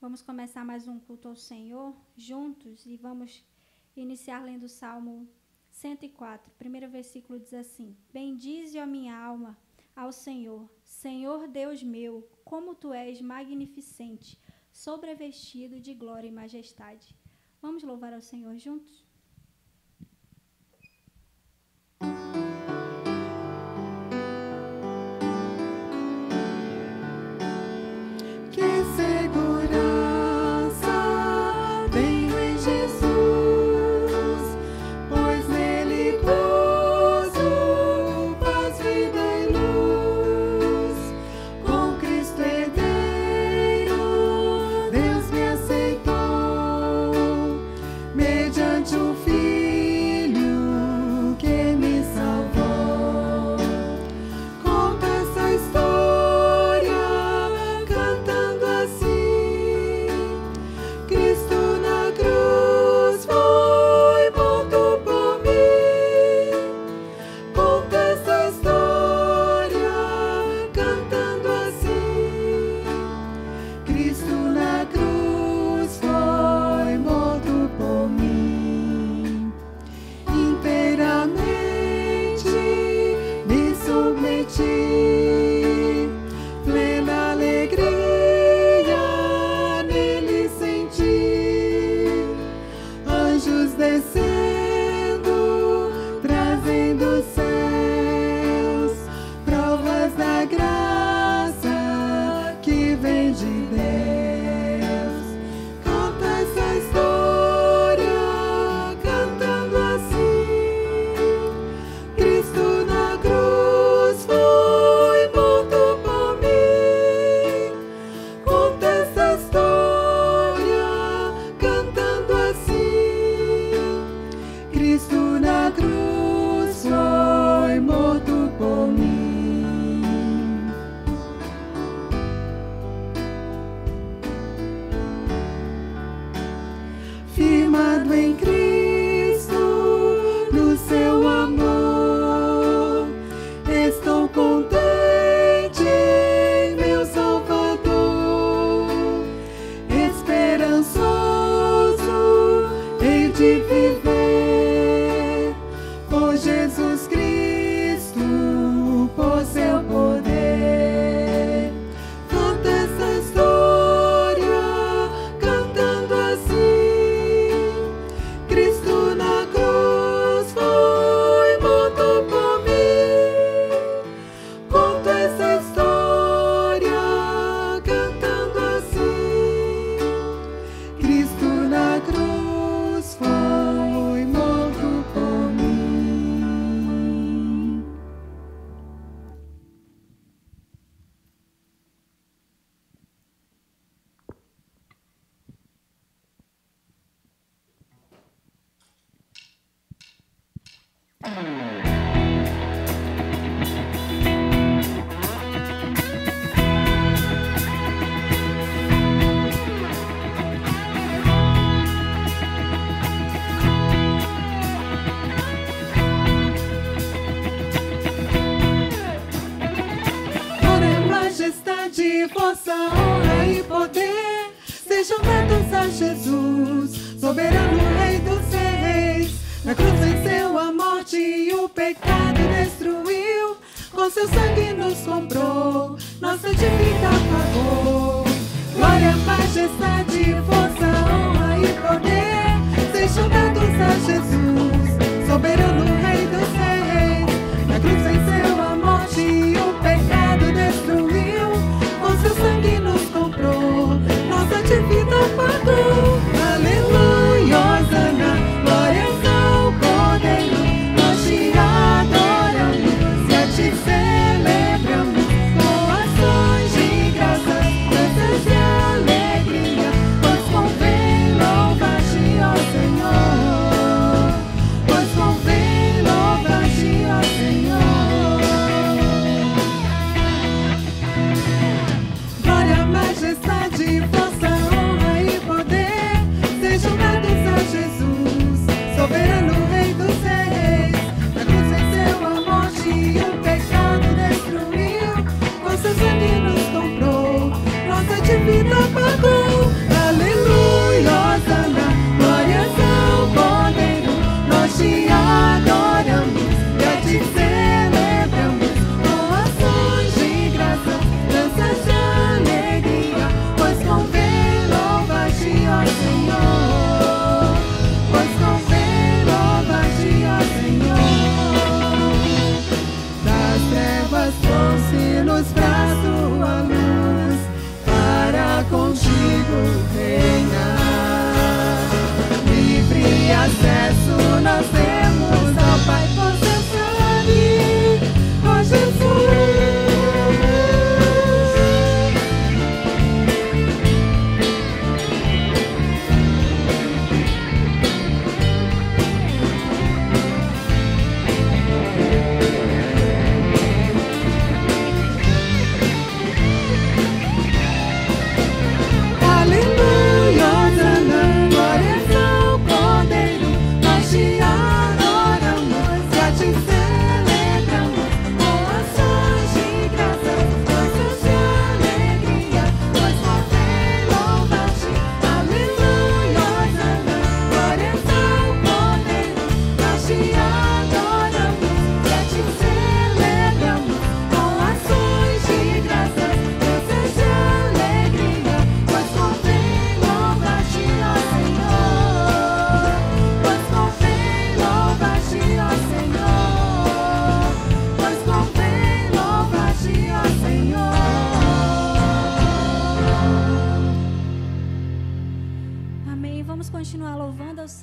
Vamos começar mais um culto ao Senhor juntos e vamos iniciar lendo o Salmo 104. Primeiro versículo diz assim: Bendize a minha alma ao Senhor, Senhor Deus meu, como tu és magnificente, sobrevestido de glória e majestade. Vamos louvar ao Senhor juntos?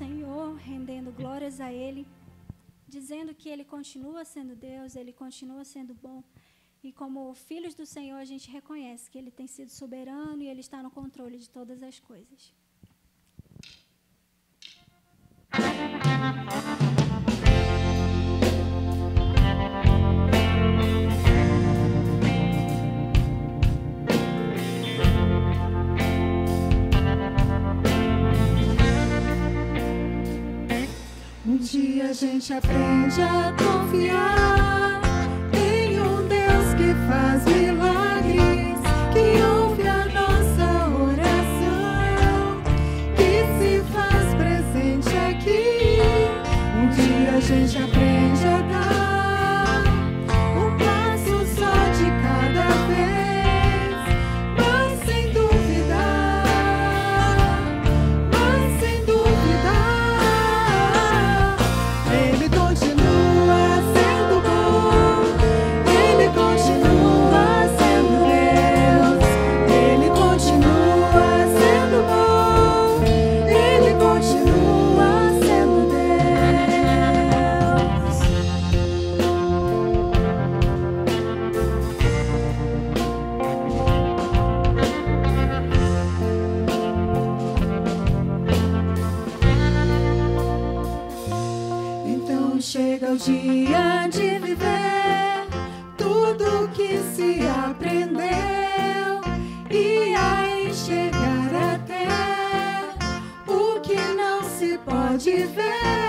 Senhor, rendendo glórias a Ele, dizendo que Ele continua sendo Deus, Ele continua sendo bom. E como filhos do Senhor, a gente reconhece que Ele tem sido soberano e Ele está no controle de todas as coisas. dia a gente aprende a confiar em um Deus que faz milagres. tiver.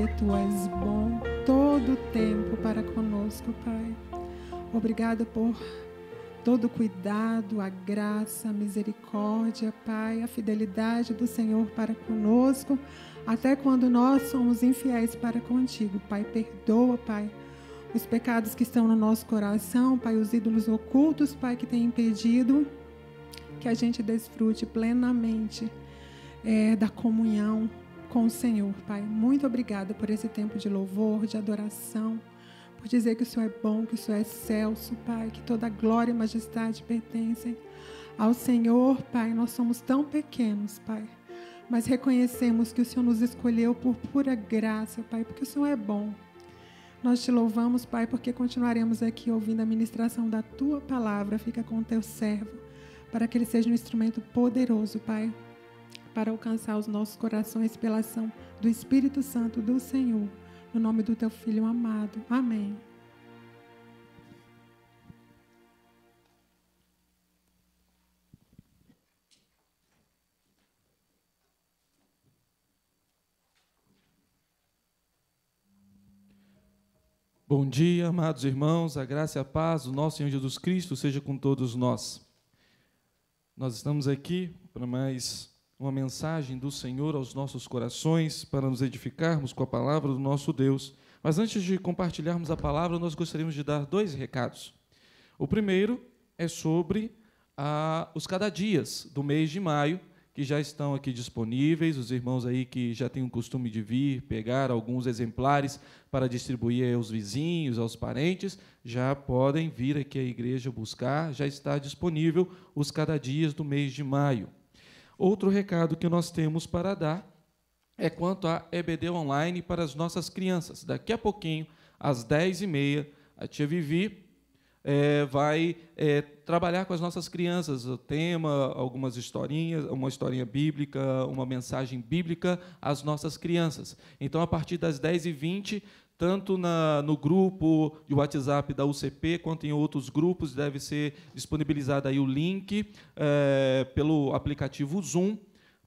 porque tu és bom todo o tempo para conosco, Pai. Obrigado por todo o cuidado, a graça, a misericórdia, Pai, a fidelidade do Senhor para conosco, até quando nós somos infiéis para contigo, Pai. Perdoa, Pai, os pecados que estão no nosso coração, Pai, os ídolos ocultos, Pai, que tem impedido que a gente desfrute plenamente é, da comunhão com o Senhor, Pai. Muito obrigada por esse tempo de louvor, de adoração, por dizer que o Senhor é bom, que o Senhor é excelso, Pai, que toda glória e majestade pertencem ao Senhor, Pai. Nós somos tão pequenos, Pai, mas reconhecemos que o Senhor nos escolheu por pura graça, Pai, porque o Senhor é bom. Nós te louvamos, Pai, porque continuaremos aqui ouvindo a ministração da tua palavra. Fica com o teu servo, para que ele seja um instrumento poderoso, Pai, para alcançar os nossos corações pela ação do Espírito Santo do Senhor. No nome do teu filho amado. Amém. Bom dia, amados irmãos, a graça e a paz do nosso Senhor Jesus Cristo seja com todos nós. Nós estamos aqui para mais uma mensagem do Senhor aos nossos corações para nos edificarmos com a palavra do nosso Deus. Mas antes de compartilharmos a palavra, nós gostaríamos de dar dois recados. O primeiro é sobre ah, os cada dias do mês de maio, que já estão aqui disponíveis, os irmãos aí que já têm o costume de vir pegar alguns exemplares para distribuir aos vizinhos, aos parentes, já podem vir aqui à igreja buscar, já está disponível os cada dias do mês de maio. Outro recado que nós temos para dar é quanto à EBD online para as nossas crianças. Daqui a pouquinho, às 10h30, a tia Vivi é, vai é, trabalhar com as nossas crianças o tema, algumas historinhas, uma historinha bíblica, uma mensagem bíblica às nossas crianças. Então, a partir das 10h20, tanto na, no grupo de WhatsApp da UCP quanto em outros grupos deve ser disponibilizado aí o link é, pelo aplicativo Zoom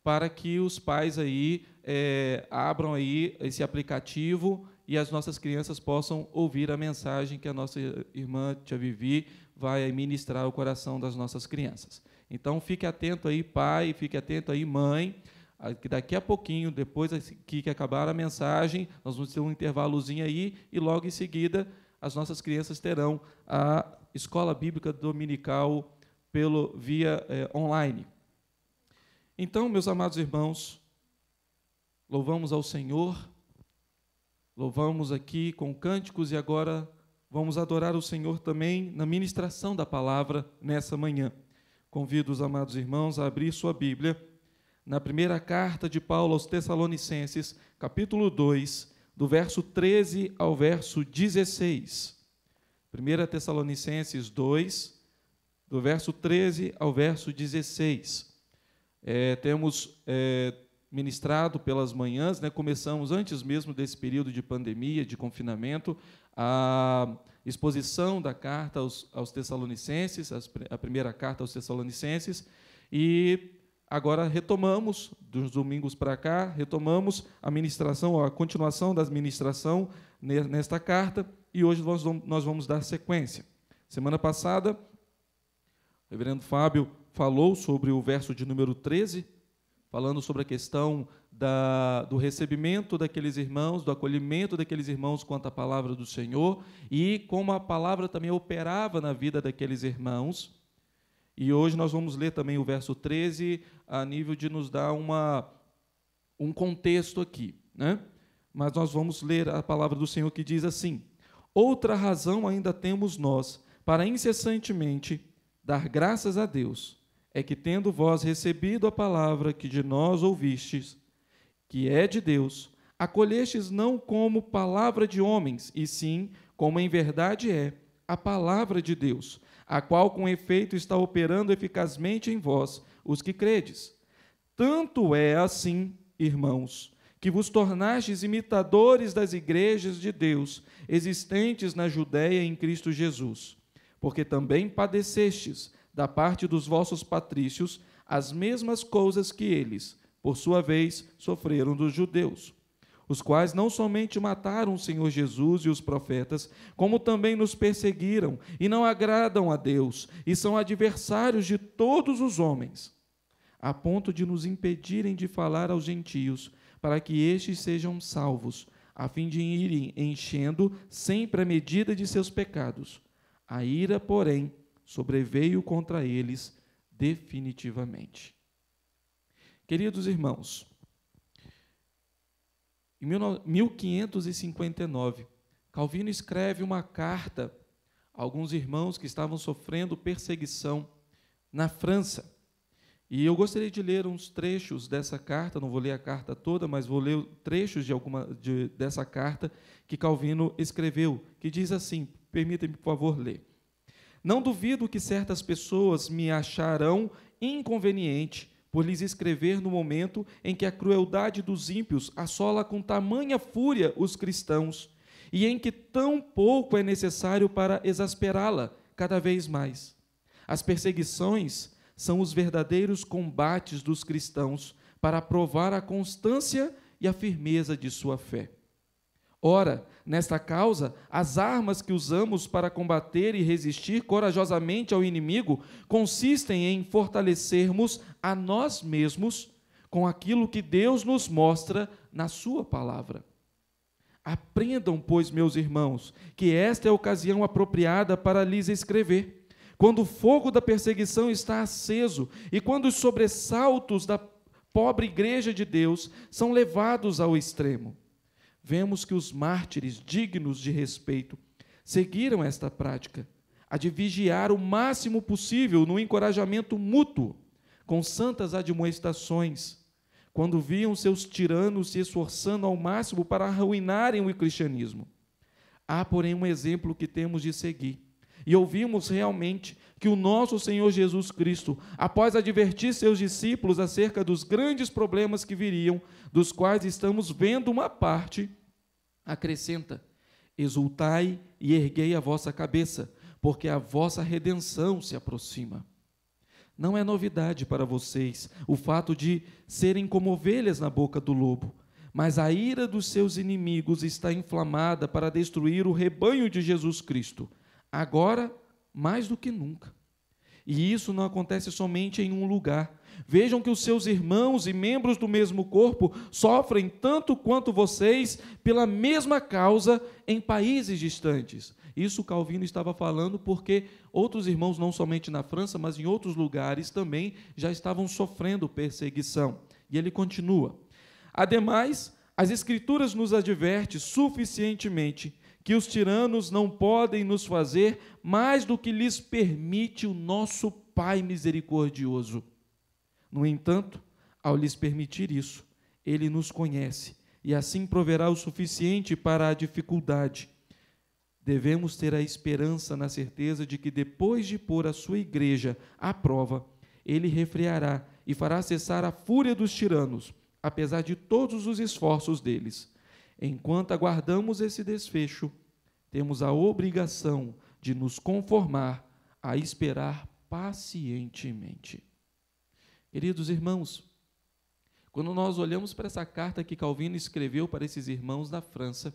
para que os pais aí é, abram aí esse aplicativo e as nossas crianças possam ouvir a mensagem que a nossa irmã Tia Vivi vai ministrar ao coração das nossas crianças. Então fique atento aí pai, fique atento aí mãe que daqui a pouquinho, depois assim, que acabar a mensagem, nós vamos ter um intervalozinho aí e logo em seguida as nossas crianças terão a escola bíblica dominical pelo via eh, online. Então, meus amados irmãos, louvamos ao Senhor, louvamos aqui com cânticos e agora vamos adorar o Senhor também na ministração da palavra nessa manhã. Convido os amados irmãos a abrir sua Bíblia na primeira carta de Paulo aos Tessalonicenses, capítulo 2, do verso 13 ao verso 16. 1 Tessalonicenses 2, do verso 13 ao verso 16. É, temos é, ministrado pelas manhãs, né, começamos antes mesmo desse período de pandemia, de confinamento, a exposição da carta aos, aos Tessalonicenses, a primeira carta aos Tessalonicenses, e agora retomamos, dos domingos para cá, retomamos a ministração, a continuação da administração nesta carta, e hoje nós vamos, nós vamos dar sequência. Semana passada, o reverendo Fábio falou sobre o verso de número 13, falando sobre a questão da, do recebimento daqueles irmãos, do acolhimento daqueles irmãos quanto à palavra do Senhor e como a palavra também operava na vida daqueles irmãos e hoje nós vamos ler também o verso 13, a nível de nos dar uma, um contexto aqui. Né? Mas nós vamos ler a palavra do Senhor que diz assim: Outra razão ainda temos nós para incessantemente dar graças a Deus, é que, tendo vós recebido a palavra que de nós ouvistes, que é de Deus, acolhestes não como palavra de homens, e sim como em verdade é a palavra de Deus a qual com efeito está operando eficazmente em vós, os que credes. Tanto é assim, irmãos, que vos tornastes imitadores das igrejas de Deus, existentes na Judéia em Cristo Jesus, porque também padecestes, da parte dos vossos patrícios, as mesmas coisas que eles, por sua vez, sofreram dos judeus os quais não somente mataram o Senhor Jesus e os profetas, como também nos perseguiram e não agradam a Deus e são adversários de todos os homens, a ponto de nos impedirem de falar aos gentios, para que estes sejam salvos, a fim de irem enchendo sempre a medida de seus pecados. A ira, porém, sobreveio contra eles definitivamente. Queridos irmãos, em 1559, Calvino escreve uma carta a alguns irmãos que estavam sofrendo perseguição na França. E eu gostaria de ler uns trechos dessa carta, não vou ler a carta toda, mas vou ler trechos de alguma de, dessa carta que Calvino escreveu, que diz assim: permita-me, por favor, ler. Não duvido que certas pessoas me acharão inconveniente por lhes escrever no momento em que a crueldade dos ímpios assola com tamanha fúria os cristãos e em que tão pouco é necessário para exasperá-la cada vez mais. As perseguições são os verdadeiros combates dos cristãos para provar a constância e a firmeza de sua fé. Ora, nesta causa, as armas que usamos para combater e resistir corajosamente ao inimigo consistem em fortalecermos a nós mesmos com aquilo que Deus nos mostra na Sua palavra. Aprendam, pois, meus irmãos, que esta é a ocasião apropriada para lhes escrever. Quando o fogo da perseguição está aceso e quando os sobressaltos da pobre igreja de Deus são levados ao extremo vemos que os mártires dignos de respeito seguiram esta prática, a de vigiar o máximo possível no encorajamento mútuo, com santas admoestações, quando viam seus tiranos se esforçando ao máximo para arruinarem o cristianismo. Há, porém, um exemplo que temos de seguir, e ouvimos realmente que o nosso Senhor Jesus Cristo, após advertir seus discípulos acerca dos grandes problemas que viriam, dos quais estamos vendo uma parte, acrescenta: Exultai e erguei a vossa cabeça, porque a vossa redenção se aproxima. Não é novidade para vocês o fato de serem como ovelhas na boca do lobo, mas a ira dos seus inimigos está inflamada para destruir o rebanho de Jesus Cristo. Agora, mais do que nunca. E isso não acontece somente em um lugar. Vejam que os seus irmãos e membros do mesmo corpo sofrem tanto quanto vocês pela mesma causa em países distantes. Isso Calvino estava falando porque outros irmãos, não somente na França, mas em outros lugares também, já estavam sofrendo perseguição. E ele continua: Ademais, as Escrituras nos advertem suficientemente que os tiranos não podem nos fazer mais do que lhes permite o nosso Pai misericordioso. No entanto, ao lhes permitir isso, ele nos conhece e assim proverá o suficiente para a dificuldade. Devemos ter a esperança na certeza de que, depois de pôr a sua igreja à prova, ele refreará e fará cessar a fúria dos tiranos, apesar de todos os esforços deles. Enquanto aguardamos esse desfecho, temos a obrigação de nos conformar a esperar pacientemente. Queridos irmãos, quando nós olhamos para essa carta que Calvino escreveu para esses irmãos da França,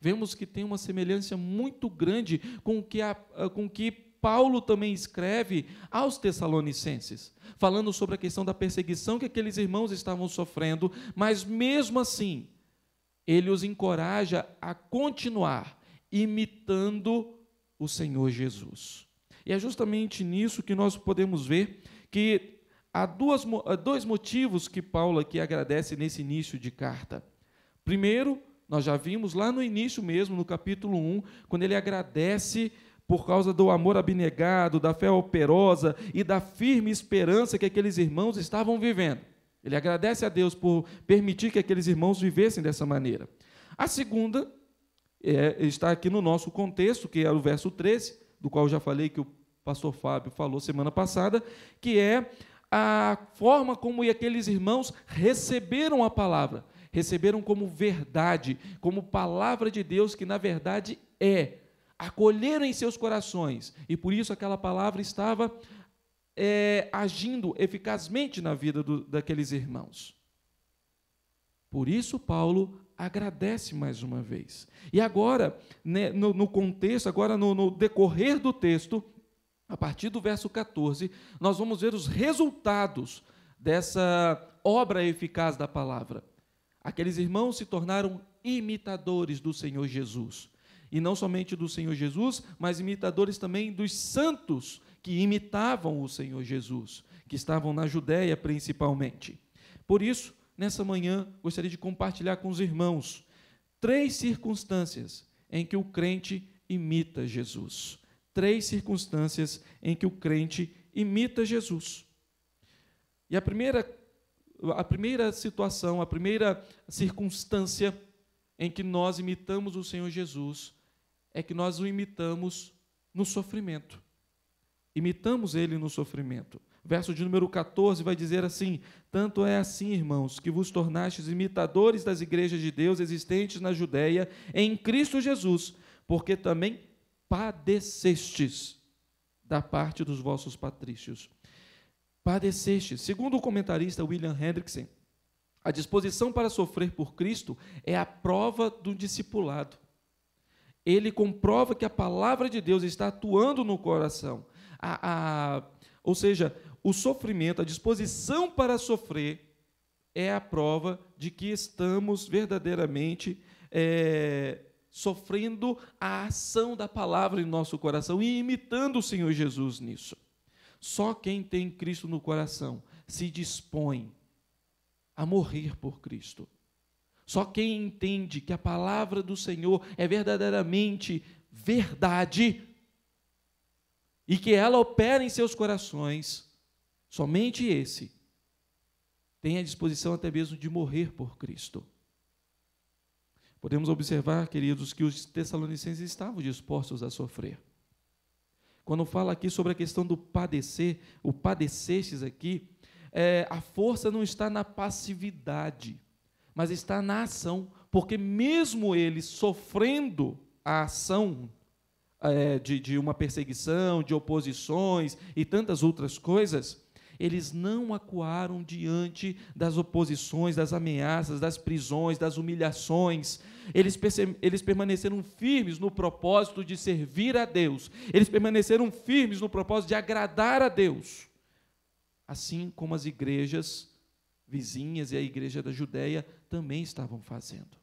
vemos que tem uma semelhança muito grande com o que, a, ah, com que Paulo também escreve aos Tessalonicenses, falando sobre a questão da perseguição que aqueles irmãos estavam sofrendo, mas mesmo assim, ele os encoraja a continuar imitando o Senhor Jesus. E é justamente nisso que nós podemos ver que há duas, dois motivos que Paulo aqui agradece nesse início de carta. Primeiro, nós já vimos lá no início mesmo, no capítulo 1, quando ele agradece por causa do amor abnegado, da fé operosa e da firme esperança que aqueles irmãos estavam vivendo. Ele agradece a Deus por permitir que aqueles irmãos vivessem dessa maneira. A segunda é, está aqui no nosso contexto, que é o verso 13, do qual já falei que o pastor Fábio falou semana passada, que é a forma como aqueles irmãos receberam a palavra, receberam como verdade, como palavra de Deus, que na verdade é. Acolheram em seus corações, e por isso aquela palavra estava é, agindo eficazmente na vida do, daqueles irmãos. Por isso, Paulo agradece mais uma vez. E agora, né, no, no, contexto, agora no, no decorrer do texto, a partir do verso 14, nós vamos ver os resultados dessa obra eficaz da palavra. Aqueles irmãos se tornaram imitadores do Senhor Jesus. E não somente do Senhor Jesus, mas imitadores também dos santos que imitavam o Senhor Jesus, que estavam na Judéia principalmente. Por isso, nessa manhã, gostaria de compartilhar com os irmãos três circunstâncias em que o crente imita Jesus. Três circunstâncias em que o crente imita Jesus. E a primeira, a primeira situação, a primeira circunstância em que nós imitamos o Senhor Jesus é que nós o imitamos no sofrimento imitamos ele no sofrimento. Verso de número 14 vai dizer assim: Tanto é assim, irmãos, que vos tornastes imitadores das igrejas de Deus existentes na Judéia em Cristo Jesus, porque também padecestes da parte dos vossos patrícios. Padecestes. Segundo o comentarista William Hendrickson, a disposição para sofrer por Cristo é a prova do discipulado. Ele comprova que a palavra de Deus está atuando no coração a, a, ou seja, o sofrimento, a disposição para sofrer, é a prova de que estamos verdadeiramente é, sofrendo a ação da palavra em nosso coração e imitando o Senhor Jesus nisso. Só quem tem Cristo no coração se dispõe a morrer por Cristo. Só quem entende que a palavra do Senhor é verdadeiramente verdade e que ela opera em seus corações, somente esse tem a disposição até mesmo de morrer por Cristo. Podemos observar, queridos, que os tessalonicenses estavam dispostos a sofrer. Quando fala aqui sobre a questão do padecer, o padecestes aqui, é, a força não está na passividade, mas está na ação, porque mesmo ele sofrendo a ação é, de, de uma perseguição, de oposições e tantas outras coisas, eles não acuaram diante das oposições, das ameaças, das prisões, das humilhações. Eles, eles, permaneceram firmes no propósito de servir a Deus. Eles permaneceram firmes no propósito de agradar a Deus. Assim como as igrejas vizinhas e a igreja da Judéia também estavam fazendo.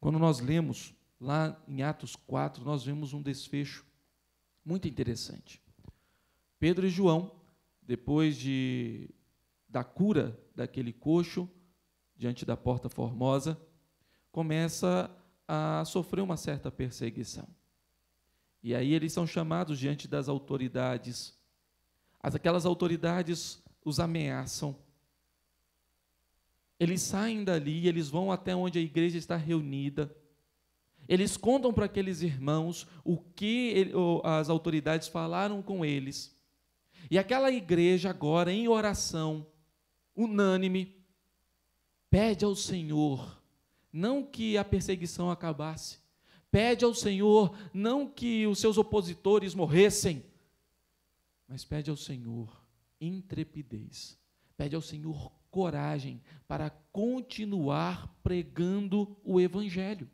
Quando nós lemos lá em Atos 4, nós vemos um desfecho muito interessante. Pedro e João, depois de, da cura daquele coxo diante da porta formosa, começa a sofrer uma certa perseguição. E aí eles são chamados diante das autoridades. Aquelas autoridades os ameaçam. Eles saem dali, eles vão até onde a igreja está reunida. Eles contam para aqueles irmãos o que ele, as autoridades falaram com eles. E aquela igreja, agora em oração, unânime, pede ao Senhor não que a perseguição acabasse, pede ao Senhor não que os seus opositores morressem, mas pede ao Senhor intrepidez, pede ao Senhor coragem para continuar pregando o Evangelho.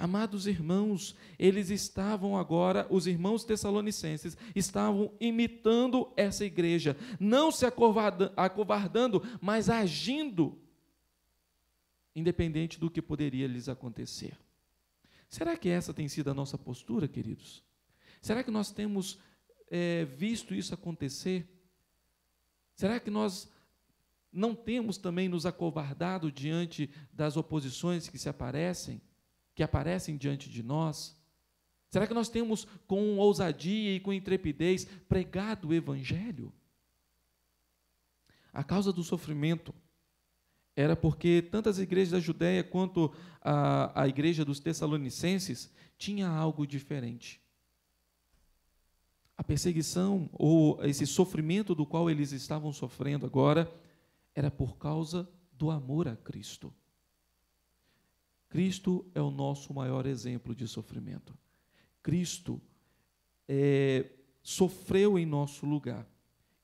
Amados irmãos, eles estavam agora, os irmãos tessalonicenses, estavam imitando essa igreja, não se acovardando, mas agindo, independente do que poderia lhes acontecer. Será que essa tem sido a nossa postura, queridos? Será que nós temos é, visto isso acontecer? Será que nós não temos também nos acovardado diante das oposições que se aparecem? que aparecem diante de nós? Será que nós temos, com ousadia e com intrepidez, pregado o Evangelho? A causa do sofrimento era porque tantas igrejas da Judéia quanto a, a igreja dos Tessalonicenses tinha algo diferente. A perseguição ou esse sofrimento do qual eles estavam sofrendo agora era por causa do amor a Cristo. Cristo é o nosso maior exemplo de sofrimento. Cristo é, sofreu em nosso lugar.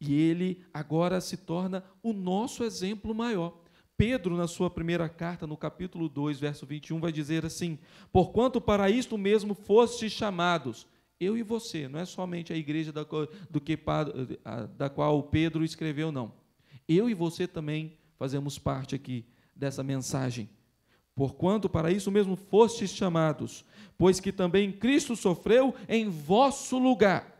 E ele agora se torna o nosso exemplo maior. Pedro, na sua primeira carta, no capítulo 2, verso 21, vai dizer assim: Porquanto para isto mesmo fostes chamados, eu e você, não é somente a igreja da, do que, da qual Pedro escreveu, não. Eu e você também fazemos parte aqui dessa mensagem. Porquanto para isso mesmo fostes chamados, pois que também Cristo sofreu em vosso lugar,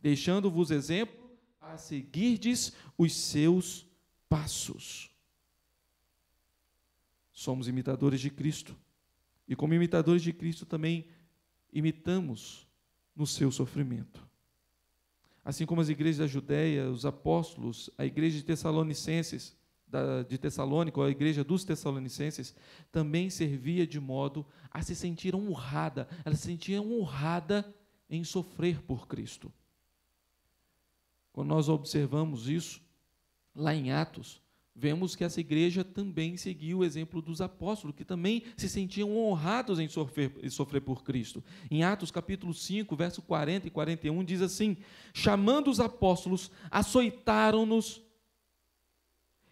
deixando-vos exemplo a seguirdes os seus passos. Somos imitadores de Cristo. E como imitadores de Cristo também imitamos no seu sofrimento. Assim como as igrejas da Judéia, os apóstolos, a igreja de Tessalonicenses, da, de Tessalônica, a igreja dos Tessalonicenses, também servia de modo a se sentir honrada, ela se sentia honrada em sofrer por Cristo. Quando nós observamos isso, lá em Atos, vemos que essa igreja também seguiu o exemplo dos apóstolos, que também se sentiam honrados em sofrer, em sofrer, por Cristo. Em Atos capítulo 5, verso 40 e 41, diz assim: Chamando os apóstolos, açoitaram-nos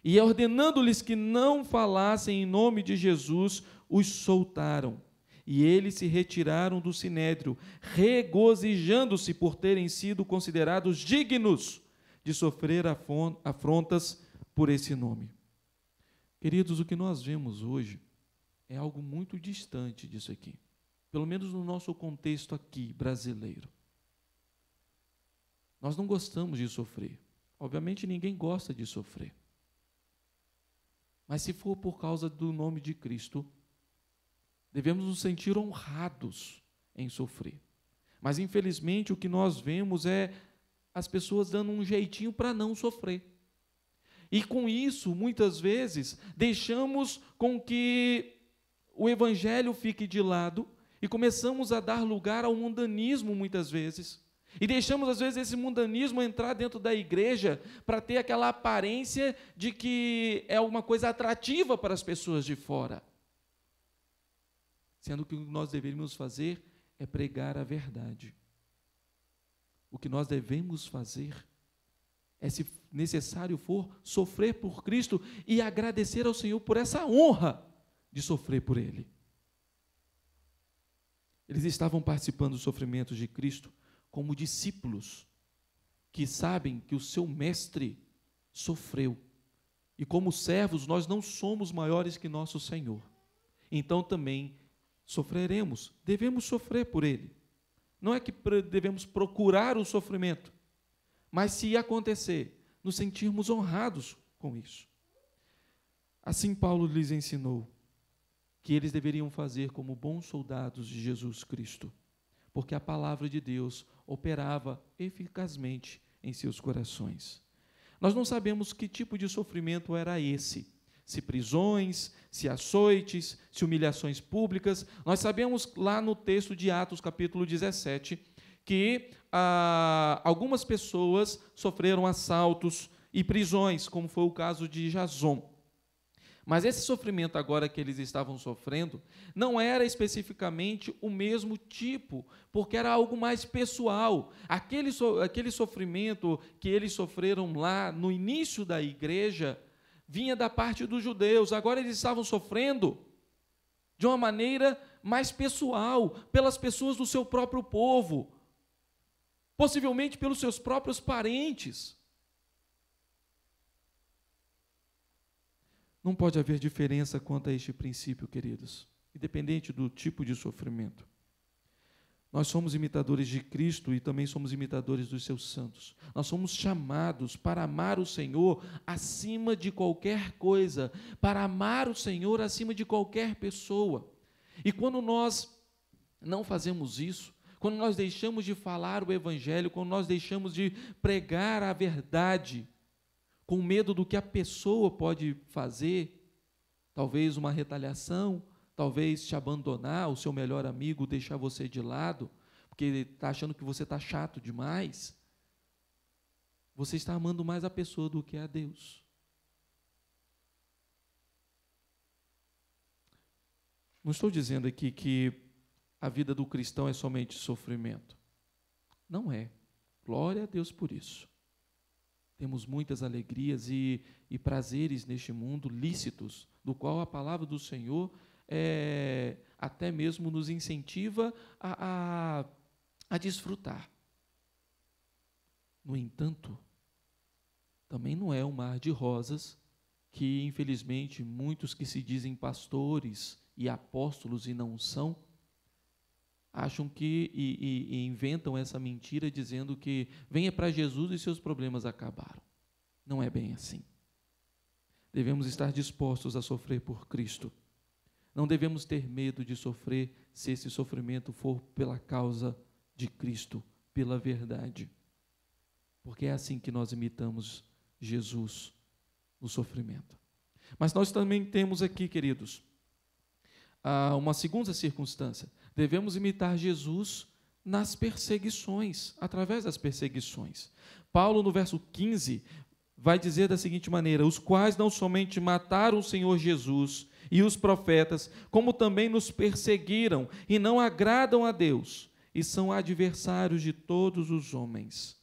e ordenando-lhes que não falassem em nome de Jesus, os soltaram. E eles se retiraram do sinédrio, regozijando-se por terem sido considerados dignos de sofrer afrontas por esse nome. Queridos, o que nós vemos hoje é algo muito distante disso aqui, pelo menos no nosso contexto aqui brasileiro. Nós não gostamos de sofrer. Obviamente, ninguém gosta de sofrer. Mas se for por causa do nome de Cristo, devemos nos sentir honrados em sofrer. Mas infelizmente o que nós vemos é as pessoas dando um jeitinho para não sofrer. E com isso, muitas vezes, deixamos com que o evangelho fique de lado e começamos a dar lugar ao mundanismo muitas vezes. E deixamos, às vezes, esse mundanismo entrar dentro da igreja para ter aquela aparência de que é alguma coisa atrativa para as pessoas de fora. Sendo que o que nós deveríamos fazer é pregar a verdade. O que nós devemos fazer é, se necessário for, sofrer por Cristo e agradecer ao Senhor por essa honra de sofrer por Ele. Eles estavam participando dos sofrimentos de Cristo como discípulos que sabem que o seu mestre sofreu. E como servos, nós não somos maiores que nosso Senhor. Então também sofreremos, devemos sofrer por Ele. Não é que devemos procurar o sofrimento, mas se acontecer, nos sentirmos honrados com isso. Assim, Paulo lhes ensinou que eles deveriam fazer como bons soldados de Jesus Cristo porque a palavra de Deus operava eficazmente em seus corações. Nós não sabemos que tipo de sofrimento era esse. Se prisões, se açoites, se humilhações públicas. Nós sabemos lá no texto de Atos, capítulo 17, que ah, algumas pessoas sofreram assaltos e prisões, como foi o caso de Jason. Mas esse sofrimento agora que eles estavam sofrendo não era especificamente o mesmo tipo, porque era algo mais pessoal. Aquele, so, aquele sofrimento que eles sofreram lá no início da igreja vinha da parte dos judeus. Agora eles estavam sofrendo de uma maneira mais pessoal, pelas pessoas do seu próprio povo, possivelmente pelos seus próprios parentes. Não pode haver diferença quanto a este princípio, queridos, independente do tipo de sofrimento. Nós somos imitadores de Cristo e também somos imitadores dos seus santos. Nós somos chamados para amar o Senhor acima de qualquer coisa, para amar o Senhor acima de qualquer pessoa. E quando nós não fazemos isso, quando nós deixamos de falar o Evangelho, quando nós deixamos de pregar a verdade, com medo do que a pessoa pode fazer, talvez uma retaliação, talvez te abandonar, o seu melhor amigo deixar você de lado, porque ele está achando que você está chato demais. Você está amando mais a pessoa do que a Deus. Não estou dizendo aqui que a vida do cristão é somente sofrimento. Não é. Glória a Deus por isso. Temos muitas alegrias e, e prazeres neste mundo lícitos, do qual a palavra do Senhor é, até mesmo nos incentiva a, a, a desfrutar. No entanto, também não é um mar de rosas que, infelizmente, muitos que se dizem pastores e apóstolos e não são, acham que e, e, e inventam essa mentira dizendo que venha para Jesus e seus problemas acabaram. Não é bem assim. Devemos estar dispostos a sofrer por Cristo. Não devemos ter medo de sofrer se esse sofrimento for pela causa de Cristo, pela verdade. Porque é assim que nós imitamos Jesus no sofrimento. Mas nós também temos aqui, queridos, ah, uma segunda circunstância. Devemos imitar Jesus nas perseguições, através das perseguições. Paulo, no verso 15, vai dizer da seguinte maneira: Os quais não somente mataram o Senhor Jesus e os profetas, como também nos perseguiram e não agradam a Deus e são adversários de todos os homens.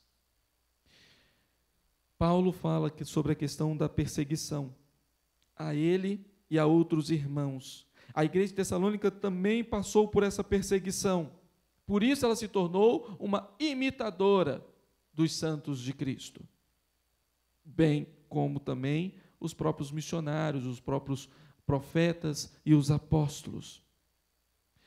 Paulo fala sobre a questão da perseguição a ele e a outros irmãos a igreja de Tessalônica também passou por essa perseguição. Por isso ela se tornou uma imitadora dos santos de Cristo. Bem como também os próprios missionários, os próprios profetas e os apóstolos.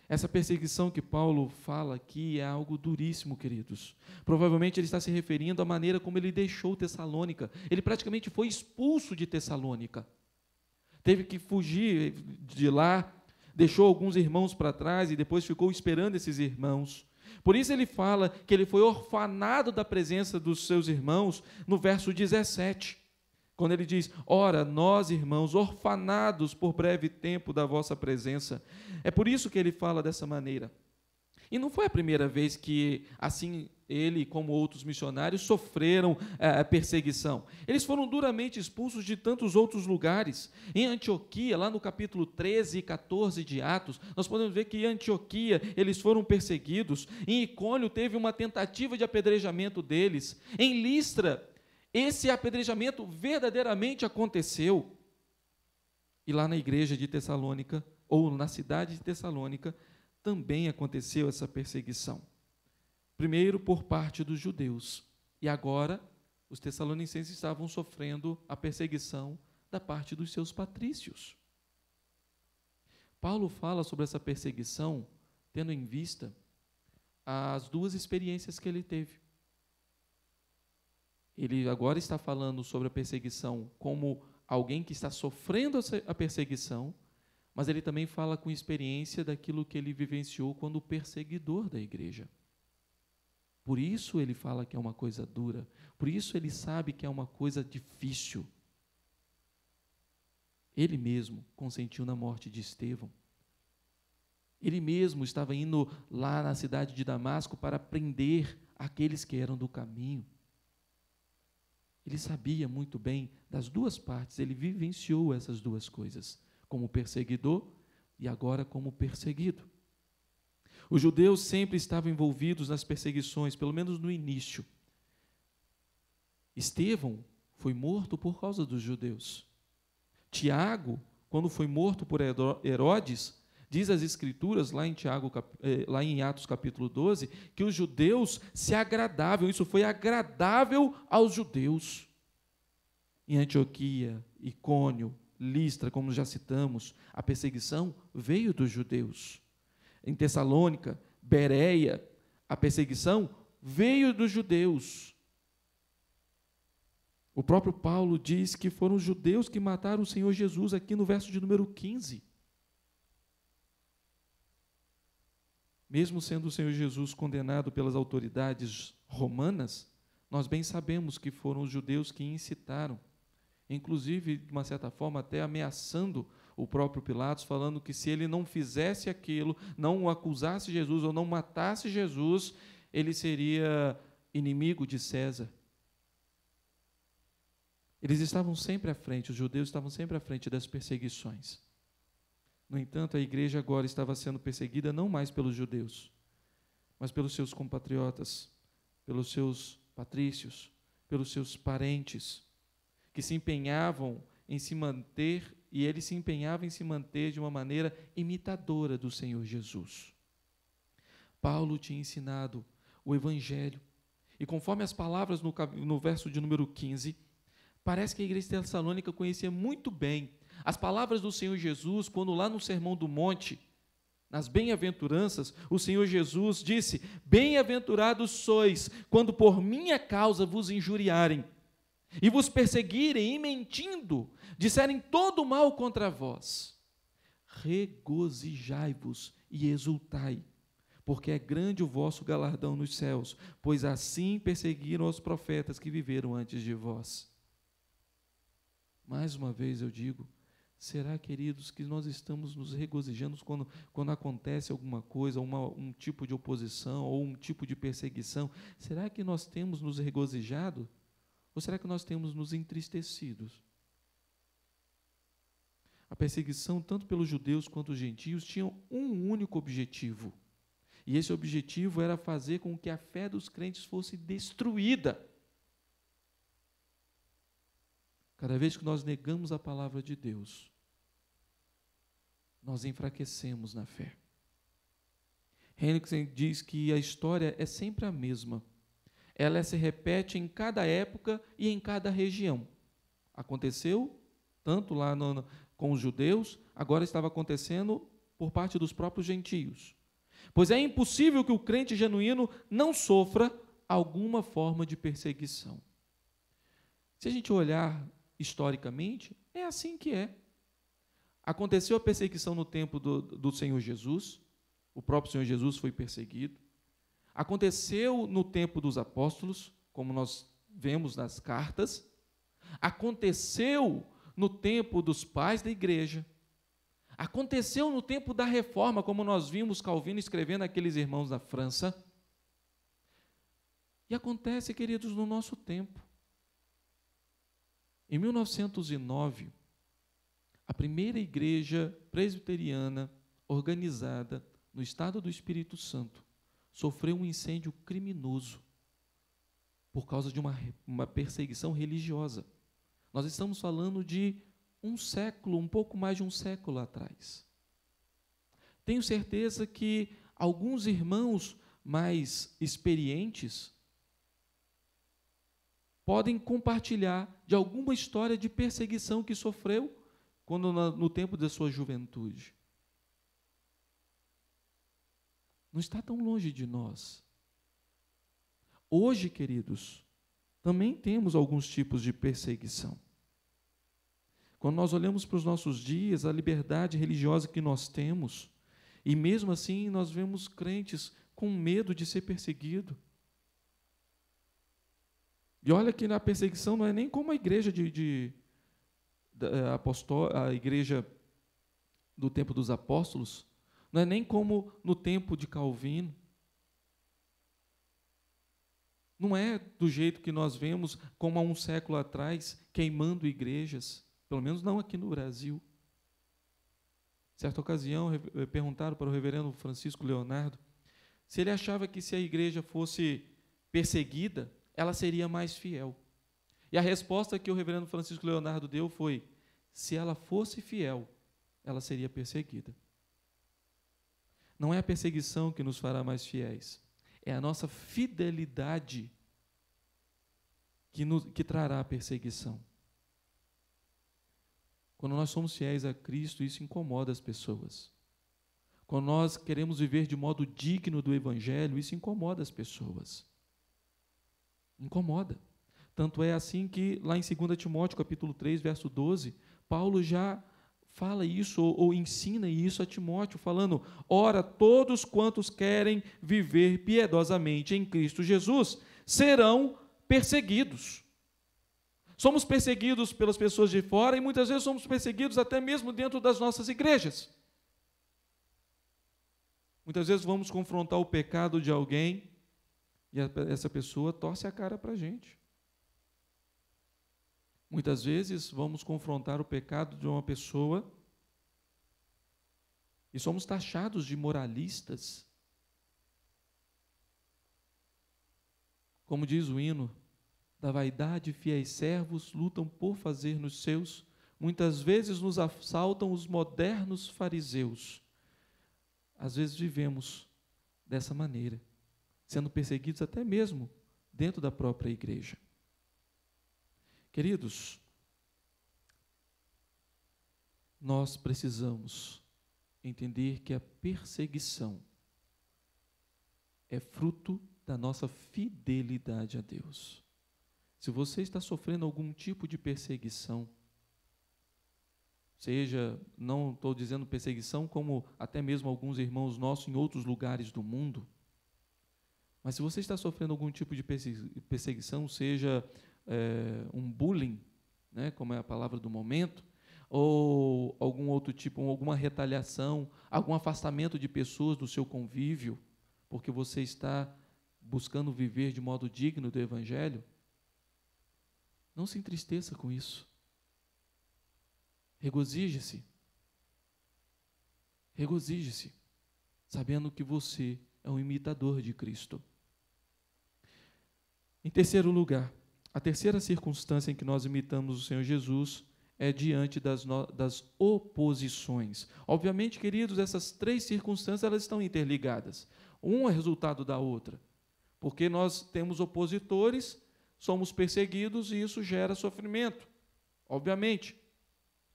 Essa perseguição que Paulo fala aqui é algo duríssimo, queridos. Provavelmente ele está se referindo à maneira como ele deixou Tessalônica. Ele praticamente foi expulso de Tessalônica teve que fugir de lá, deixou alguns irmãos para trás e depois ficou esperando esses irmãos. Por isso ele fala que ele foi orfanado da presença dos seus irmãos no verso 17, quando ele diz: Ora, nós, irmãos, orfanados por breve tempo da vossa presença. É por isso que ele fala dessa maneira. E não foi a primeira vez que assim ele, como outros missionários, sofreram é, perseguição. Eles foram duramente expulsos de tantos outros lugares. Em Antioquia, lá no capítulo 13 e 14 de Atos, nós podemos ver que em Antioquia eles foram perseguidos. Em Icônio teve uma tentativa de apedrejamento deles. Em Listra, esse apedrejamento verdadeiramente aconteceu. E lá na igreja de Tessalônica, ou na cidade de Tessalônica, também aconteceu essa perseguição primeiro por parte dos judeus, e agora os tessalonicenses estavam sofrendo a perseguição da parte dos seus patrícios. Paulo fala sobre essa perseguição tendo em vista as duas experiências que ele teve. Ele agora está falando sobre a perseguição como alguém que está sofrendo a perseguição, mas ele também fala com experiência daquilo que ele vivenciou quando perseguidor da igreja. Por isso ele fala que é uma coisa dura, por isso ele sabe que é uma coisa difícil. Ele mesmo consentiu na morte de Estevão. Ele mesmo estava indo lá na cidade de Damasco para prender aqueles que eram do caminho. Ele sabia muito bem das duas partes, ele vivenciou essas duas coisas, como perseguidor e agora como perseguido. Os judeus sempre estavam envolvidos nas perseguições, pelo menos no início. Estevão foi morto por causa dos judeus. Tiago, quando foi morto por Herodes, diz as Escrituras, lá em, Tiago, eh, lá em Atos capítulo 12, que os judeus se agradavam, isso foi agradável aos judeus. Em Antioquia, Icônio, Listra, como já citamos, a perseguição veio dos judeus em Tessalônica, Bereia, a perseguição veio dos judeus. O próprio Paulo diz que foram os judeus que mataram o Senhor Jesus, aqui no verso de número 15. Mesmo sendo o Senhor Jesus condenado pelas autoridades romanas, nós bem sabemos que foram os judeus que incitaram, inclusive, de uma certa forma, até ameaçando o próprio Pilatos, falando que se ele não fizesse aquilo, não acusasse Jesus ou não matasse Jesus, ele seria inimigo de César. Eles estavam sempre à frente, os judeus estavam sempre à frente das perseguições. No entanto, a igreja agora estava sendo perseguida não mais pelos judeus, mas pelos seus compatriotas, pelos seus patrícios, pelos seus parentes, que se empenhavam em se manter e ele se empenhava em se manter de uma maneira imitadora do Senhor Jesus. Paulo tinha ensinado o Evangelho, e conforme as palavras no, no verso de número 15, parece que a igreja de Tessalônica conhecia muito bem as palavras do Senhor Jesus, quando lá no Sermão do Monte, nas bem-aventuranças, o Senhor Jesus disse: Bem-aventurados sois quando por minha causa vos injuriarem e vos perseguirem, e mentindo, disserem todo mal contra vós, regozijai-vos e exultai, porque é grande o vosso galardão nos céus, pois assim perseguiram os profetas que viveram antes de vós. Mais uma vez eu digo, será, queridos, que nós estamos nos regozijando quando, quando acontece alguma coisa, uma, um tipo de oposição ou um tipo de perseguição? Será que nós temos nos regozijado? Ou será que nós temos nos entristecidos? A perseguição, tanto pelos judeus quanto os gentios, tinha um único objetivo. E esse objetivo era fazer com que a fé dos crentes fosse destruída. Cada vez que nós negamos a palavra de Deus, nós enfraquecemos na fé. Henriksen diz que a história é sempre a mesma ela se repete em cada época e em cada região. Aconteceu tanto lá no, com os judeus, agora estava acontecendo por parte dos próprios gentios. Pois é impossível que o crente genuíno não sofra alguma forma de perseguição. Se a gente olhar historicamente, é assim que é. Aconteceu a perseguição no tempo do, do Senhor Jesus, o próprio Senhor Jesus foi perseguido. Aconteceu no tempo dos apóstolos, como nós vemos nas cartas, aconteceu no tempo dos pais da igreja, aconteceu no tempo da reforma, como nós vimos Calvino escrevendo aqueles irmãos da França. E acontece, queridos, no nosso tempo. Em 1909, a primeira igreja presbiteriana organizada no estado do Espírito Santo sofreu um incêndio criminoso por causa de uma, uma perseguição religiosa. Nós estamos falando de um século, um pouco mais de um século atrás. Tenho certeza que alguns irmãos mais experientes podem compartilhar de alguma história de perseguição que sofreu quando no tempo da sua juventude. não está tão longe de nós. Hoje, queridos, também temos alguns tipos de perseguição. Quando nós olhamos para os nossos dias, a liberdade religiosa que nós temos, e mesmo assim nós vemos crentes com medo de ser perseguido. E olha que na perseguição não é nem como a igreja de, de, de eh, apostó, a igreja do tempo dos apóstolos, não é nem como no tempo de Calvino. Não é do jeito que nós vemos, como há um século atrás, queimando igrejas, pelo menos não aqui no Brasil. Certa ocasião, eh, perguntaram para o reverendo Francisco Leonardo se ele achava que se a igreja fosse perseguida, ela seria mais fiel. E a resposta que o reverendo Francisco Leonardo deu foi: se ela fosse fiel, ela seria perseguida. Não é a perseguição que nos fará mais fiéis, é a nossa fidelidade que, nos, que trará a perseguição. Quando nós somos fiéis a Cristo, isso incomoda as pessoas. Quando nós queremos viver de modo digno do Evangelho, isso incomoda as pessoas. Incomoda. Tanto é assim que, lá em 2 Timóteo, capítulo 3, verso 12, Paulo já fala isso ou, ou, ensina isso a Timóteo, falando: Ora, todos quantos querem viver piedosamente em Cristo Jesus serão perseguidos. Somos perseguidos pelas pessoas de fora e muitas vezes somos perseguidos até mesmo dentro das nossas igrejas. Muitas vezes vamos confrontar o pecado de alguém e essa pessoa torce a cara para a gente. Muitas vezes vamos confrontar o pecado de uma pessoa e somos taxados de moralistas. Como diz o hino, da vaidade fiéis servos lutam por fazer nos seus, muitas vezes nos assaltam os modernos fariseus. Às vezes vivemos dessa maneira, sendo perseguidos até mesmo dentro da própria igreja. Queridos, nós precisamos entender que a perseguição é fruto da nossa fidelidade a Deus. Se você está sofrendo algum tipo de perseguição, seja, não estou dizendo perseguição, como até mesmo alguns irmãos nossos em outros lugares do mundo, mas se você está sofrendo algum tipo de perseguição, seja é, um bullying, né, como é a palavra do momento, ou algum outro tipo, alguma retaliação, algum afastamento de pessoas do seu convívio, porque você está buscando viver de modo digno do Evangelho, não se entristeça com isso. Regozije-se. Regozije-se, sabendo que você é um imitador de Cristo. Em terceiro lugar, a terceira circunstância em que nós imitamos o Senhor Jesus é diante das, das oposições. Obviamente, queridos, essas três circunstâncias elas estão interligadas. Uma é resultado da outra. Porque nós temos opositores, somos perseguidos e isso gera sofrimento. Obviamente.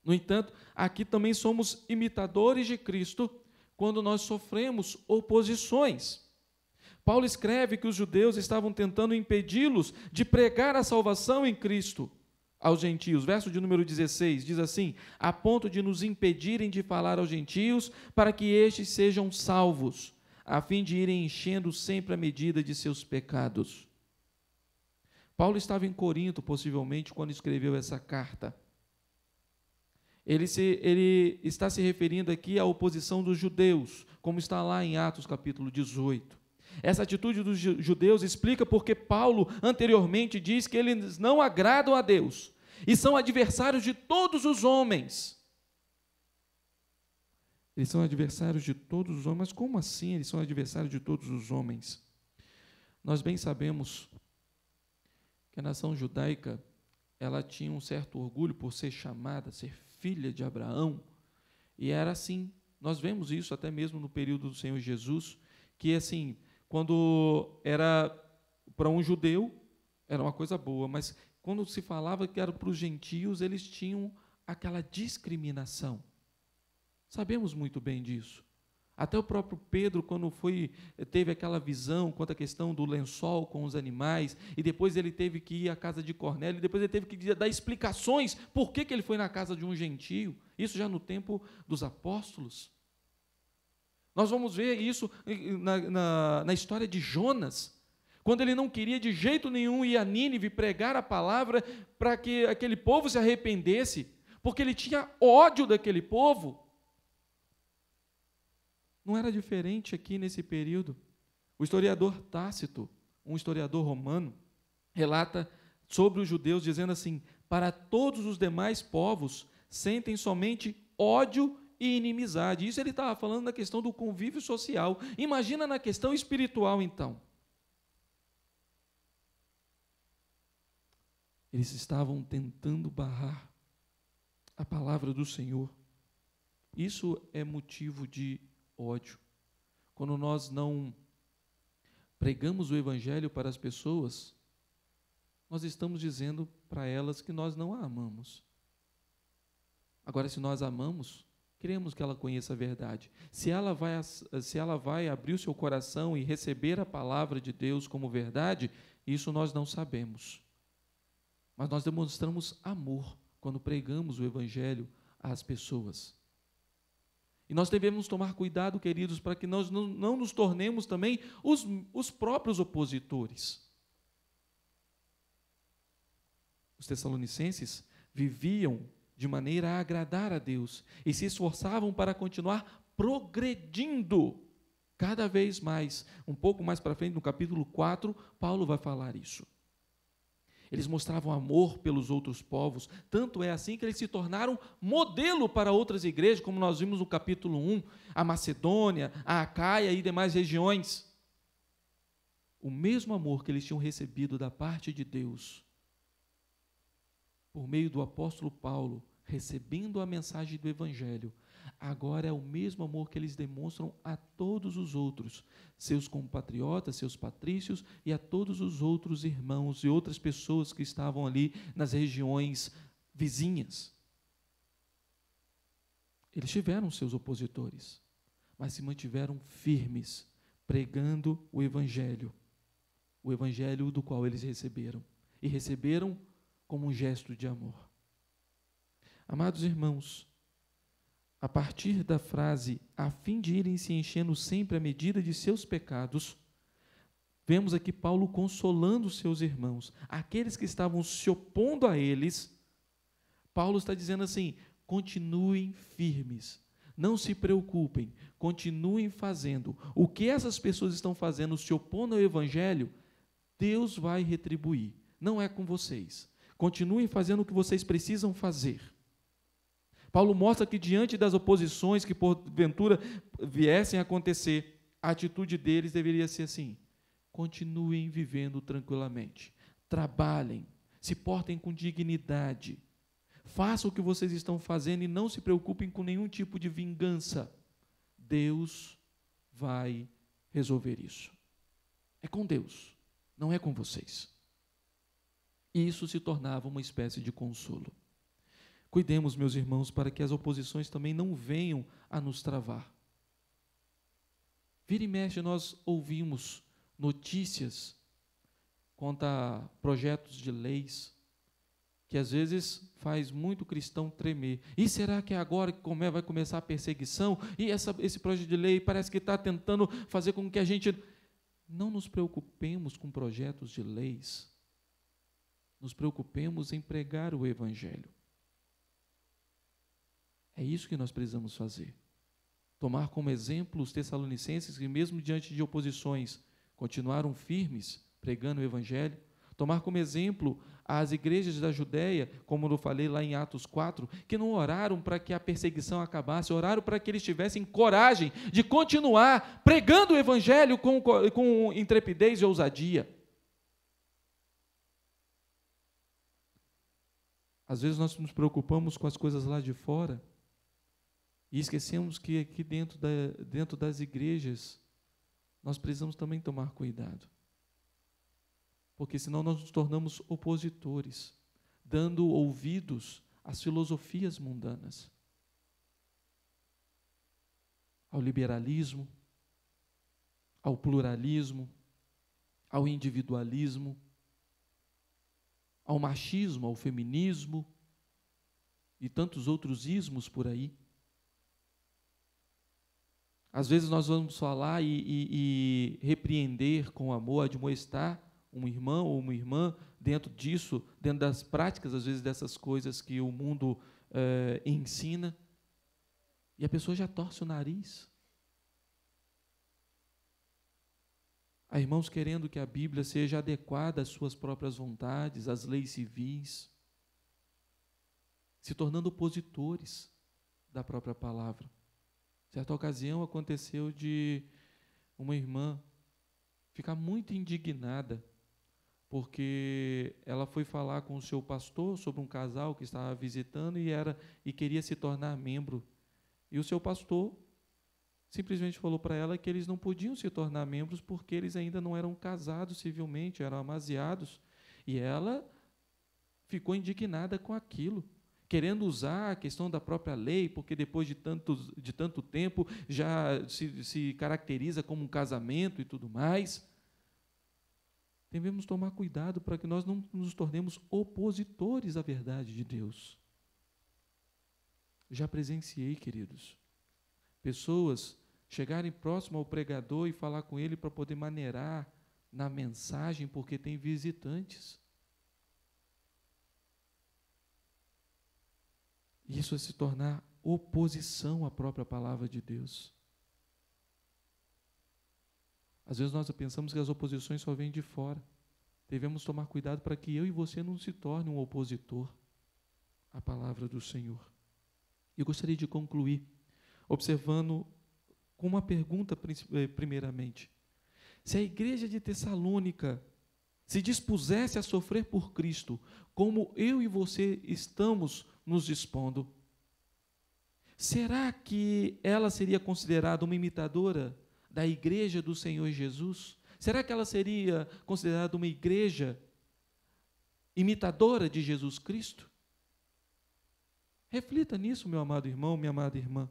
No entanto, aqui também somos imitadores de Cristo quando nós sofremos oposições. Paulo escreve que os judeus estavam tentando impedi-los de pregar a salvação em Cristo aos gentios. Verso de número 16 diz assim: a ponto de nos impedirem de falar aos gentios, para que estes sejam salvos, a fim de irem enchendo sempre a medida de seus pecados. Paulo estava em Corinto, possivelmente, quando escreveu essa carta. Ele, se, ele está se referindo aqui à oposição dos judeus, como está lá em Atos capítulo 18. Essa atitude dos judeus explica porque Paulo anteriormente diz que eles não agradam a Deus e são adversários de todos os homens. Eles são adversários de todos os homens. Mas como assim eles são adversários de todos os homens? Nós bem sabemos que a nação judaica ela tinha um certo orgulho por ser chamada, ser filha de Abraão, e era assim. Nós vemos isso até mesmo no período do Senhor Jesus, que assim, quando era para um judeu, era uma coisa boa, mas quando se falava que era para os gentios, eles tinham aquela discriminação. Sabemos muito bem disso. Até o próprio Pedro, quando foi teve aquela visão quanto à questão do lençol com os animais, e depois ele teve que ir à casa de Cornélio, e depois ele teve que dar explicações por que, que ele foi na casa de um gentio. Isso já no tempo dos apóstolos. Nós vamos ver isso na, na, na, história de Jonas, quando ele não queria de jeito nenhum ir a Nínive pregar a palavra para que aquele povo se arrependesse, porque ele tinha ódio daquele povo. Não era diferente aqui nesse período. O historiador Tácito, um historiador romano, relata sobre os judeus dizendo assim: para todos os demais povos sentem somente ódio e inimizade. Isso ele estava falando na questão do convívio social. Imagina na questão espiritual, então. Eles estavam tentando barrar a palavra do Senhor. Isso é motivo de ódio. Quando nós não pregamos o Evangelho para as pessoas, nós estamos dizendo para elas que nós não a amamos. Agora, se nós amamos, Queremos que ela conheça a verdade. Se ela vai, se ela vai abrir o seu coração e receber a palavra de Deus como verdade, isso nós não sabemos. Mas nós demonstramos amor quando pregamos o Evangelho às pessoas. E nós devemos tomar cuidado, queridos, para que nós não, não nos tornemos também os, os próprios opositores. Os tessalonicenses viviam de maneira a agradar a Deus e se esforçavam para continuar progredindo cada vez mais. Um pouco mais para frente, no capítulo 4, Paulo vai falar isso. Eles mostravam amor pelos outros povos, tanto é assim que eles se tornaram modelo para outras igrejas, como nós vimos no capítulo 1, a Macedônia, a Acaia e demais regiões. O mesmo amor que eles tinham recebido da parte de Deus, por meio do apóstolo Paulo, recebendo a mensagem do Evangelho, agora é o mesmo amor que eles demonstram a todos os outros, seus compatriotas, seus patrícios e a todos os outros irmãos e outras pessoas que estavam ali nas regiões vizinhas. Eles tiveram seus opositores, mas se mantiveram firmes, pregando o Evangelho, o Evangelho do qual eles receberam. E receberam como um gesto de amor. Amados irmãos, a partir da frase a fim de irem se enchendo sempre à medida de seus pecados, vemos aqui Paulo consolando seus irmãos, aqueles que estavam se opondo a eles. Paulo está dizendo assim: continuem firmes, não se preocupem, continuem fazendo. O que essas pessoas estão fazendo, se opondo ao Evangelho, Deus vai retribuir, não é com vocês. Continuem fazendo o que vocês precisam fazer. Paulo mostra que, diante das oposições que porventura viessem a acontecer, a atitude deles deveria ser assim: continuem vivendo tranquilamente, trabalhem, se portem com dignidade, façam o que vocês estão fazendo e não se preocupem com nenhum tipo de vingança. Deus vai resolver isso. É com Deus, não é com vocês. E isso se tornava uma espécie de consolo. Cuidemos, meus irmãos, para que as oposições também não venham a nos travar. Vira e mexe, nós ouvimos notícias quanto a projetos de leis, que às vezes faz muito cristão tremer. E será que é agora que vai começar a perseguição? E essa, esse projeto de lei parece que está tentando fazer com que a gente. Não nos preocupemos com projetos de leis, nos preocupemos em pregar o Evangelho. É isso que nós precisamos fazer. Tomar como exemplo os Tessalonicenses que, mesmo diante de oposições, continuaram firmes pregando o Evangelho. Tomar como exemplo as igrejas da Judéia, como eu falei lá em Atos 4, que não oraram para que a perseguição acabasse, oraram para que eles tivessem coragem de continuar pregando o Evangelho com, com intrepidez e ousadia. Às vezes nós nos preocupamos com as coisas lá de fora e esquecemos que aqui dentro, da, dentro das igrejas, nós precisamos também tomar cuidado. Porque senão nós nos tornamos opositores, dando ouvidos às filosofias mundanas, ao liberalismo, ao pluralismo, ao individualismo, ao machismo, ao feminismo e tantos outros ismos por aí. Às vezes nós vamos falar e, e, e repreender com amor, admoestar um irmão ou uma irmã dentro disso, dentro das práticas, às vezes dessas coisas que o mundo eh, ensina, e a pessoa já torce o nariz. Há irmãos querendo que a Bíblia seja adequada às suas próprias vontades, às leis civis, se tornando opositores da própria palavra. Certa ocasião aconteceu de uma irmã ficar muito indignada porque ela foi falar com o seu pastor sobre um casal que estava visitando e era e queria se tornar membro. E o seu pastor simplesmente falou para ela que eles não podiam se tornar membros porque eles ainda não eram casados civilmente, eram amasiados E ela ficou indignada com aquilo querendo usar a questão da própria lei, porque depois de, tantos, de tanto tempo já se, se caracteriza como um casamento e tudo mais. Devemos tomar cuidado para que nós não nos tornemos opositores à verdade de Deus. Já presenciei, queridos, pessoas chegarem próximo ao pregador e falar com ele para poder maneirar na mensagem, porque tem visitantes. E isso vai é se tornar oposição à própria palavra de Deus. Às vezes nós pensamos que as oposições só vêm de fora. Devemos tomar cuidado para que eu e você não se torne um opositor à palavra do Senhor. Eu gostaria de concluir observando com uma pergunta eh, primeiramente. Se a igreja de Tessalônica se dispusesse a sofrer por Cristo, como eu e você estamos nos expondo. Será que ela seria considerada uma imitadora da igreja do Senhor Jesus? Será que ela seria considerada uma igreja imitadora de Jesus Cristo? Reflita nisso, meu amado irmão, minha amada irmã.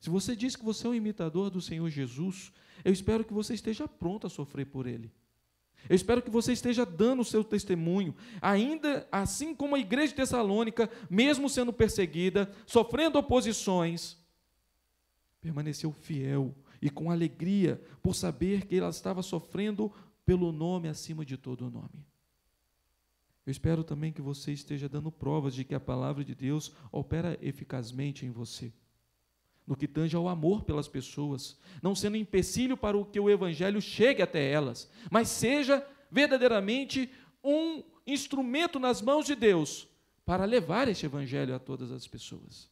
Se você diz que você é um imitador do Senhor Jesus, eu espero que você esteja pronto a sofrer por ele. Eu espero que você esteja dando o seu testemunho, ainda assim como a igreja de Tessalônica, mesmo sendo perseguida, sofrendo oposições, permaneceu fiel e com alegria por saber que ela estava sofrendo pelo nome acima de todo nome. Eu espero também que você esteja dando provas de que a palavra de Deus opera eficazmente em você no que tange ao amor pelas pessoas, não sendo empecilho para o que o Evangelho chegue até elas, mas seja verdadeiramente um instrumento nas mãos de Deus para levar este Evangelho a todas as pessoas.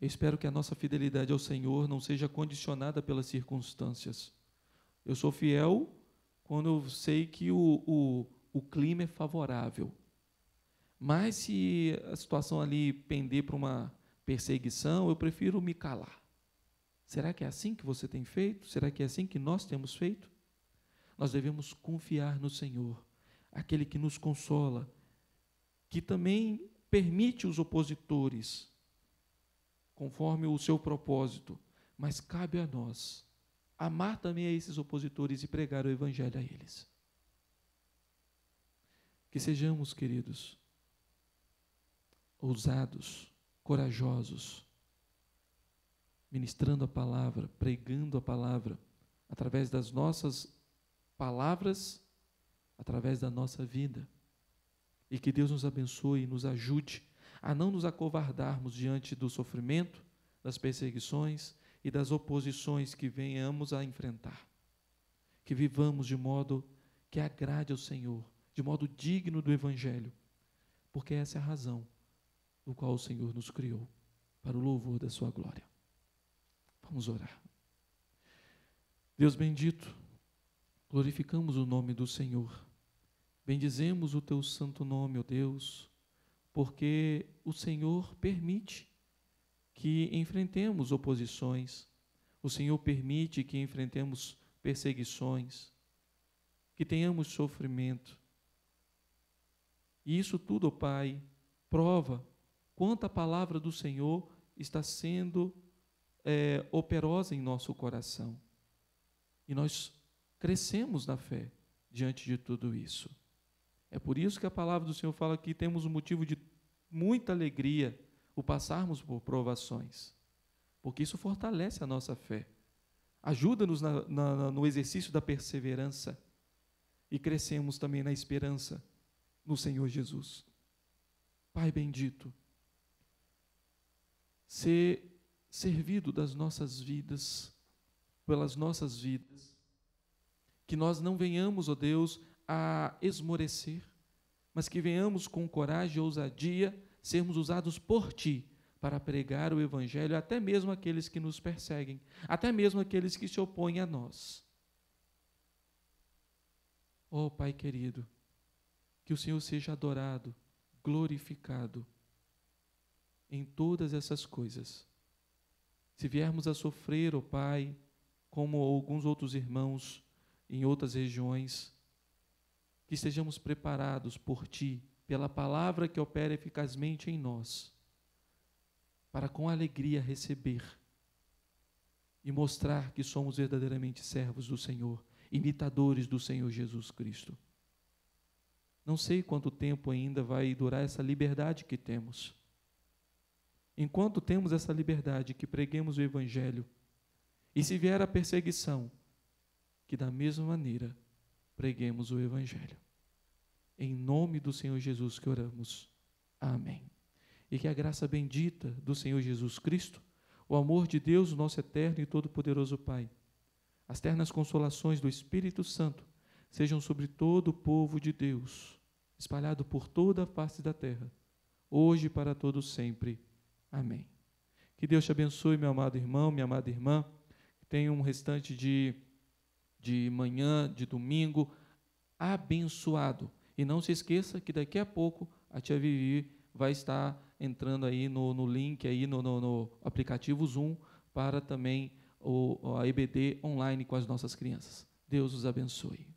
Eu espero que a nossa fidelidade ao Senhor não seja condicionada pelas circunstâncias. Eu sou fiel quando eu sei que o, o, o clima é favorável. Mas se a situação ali pender para uma perseguição, eu prefiro me calar. Será que é assim que você tem feito? Será que é assim que nós temos feito? Nós devemos confiar no Senhor, aquele que nos consola, que também permite os opositores, conforme o seu propósito, mas cabe a nós amar também a esses opositores e pregar o Evangelho a eles. Que sejamos, queridos, ousados corajosos, ministrando a palavra, pregando a palavra, através das nossas palavras, através da nossa vida. E que Deus nos abençoe e nos ajude a não nos acovardarmos diante do sofrimento, das perseguições e das oposições que venhamos a enfrentar. Que vivamos de modo que agrade ao Senhor, de modo digno do Evangelho, porque essa é a razão no qual o Senhor nos criou, para o louvor da Sua glória. Vamos orar. Deus bendito, glorificamos o nome do Senhor, bendizemos o Teu santo nome, ó oh Deus, porque o Senhor permite que enfrentemos oposições, o Senhor permite que enfrentemos perseguições, que tenhamos sofrimento. E isso tudo, ó oh Pai, prova quanto a palavra do Senhor está sendo é, operosa em nosso coração. E nós crescemos na fé diante de tudo isso. É por isso que a palavra do Senhor fala que temos um motivo de muita alegria o passarmos por provações, porque isso fortalece a nossa fé, ajuda-nos no exercício da perseverança e crescemos também na esperança no Senhor Jesus. Pai bendito, ser servido das nossas vidas, pelas nossas vidas. Que nós não venhamos, ó oh Deus, a esmorecer, mas que venhamos com coragem e ousadia sermos usados por Ti para pregar o Evangelho até mesmo aqueles que nos perseguem, até mesmo aqueles que se opõem a nós. Ó oh, Pai querido, que o Senhor seja adorado, glorificado em todas essas coisas. Se viermos a sofrer, ó oh Pai, como alguns outros irmãos em outras regiões, que estejamos preparados por Ti, pela palavra que opera eficazmente em nós, para com alegria receber e mostrar que somos verdadeiramente servos do Senhor, imitadores do Senhor Jesus Cristo. Não sei quanto tempo ainda vai durar essa liberdade que temos enquanto temos essa liberdade, que preguemos o Evangelho. E se vier a perseguição, que da mesma maneira preguemos o Evangelho. Em nome do Senhor Jesus que oramos. Amém. E que a graça bendita do Senhor Jesus Cristo, o amor de Deus, nosso eterno e todo-poderoso Pai, as ternas consolações do Espírito Santo sejam sobre todo o povo de Deus, espalhado por toda a face da terra, hoje e para todos sempre. Amém. Que Deus te abençoe, meu amado irmão, minha amada irmã. Tenha um restante de, de manhã, de domingo, abençoado. E não se esqueça que daqui a pouco a tia Vivi vai estar entrando aí no, no link, aí no, no, no aplicativo Zoom, para também o, a EBD online com as nossas crianças. Deus os abençoe.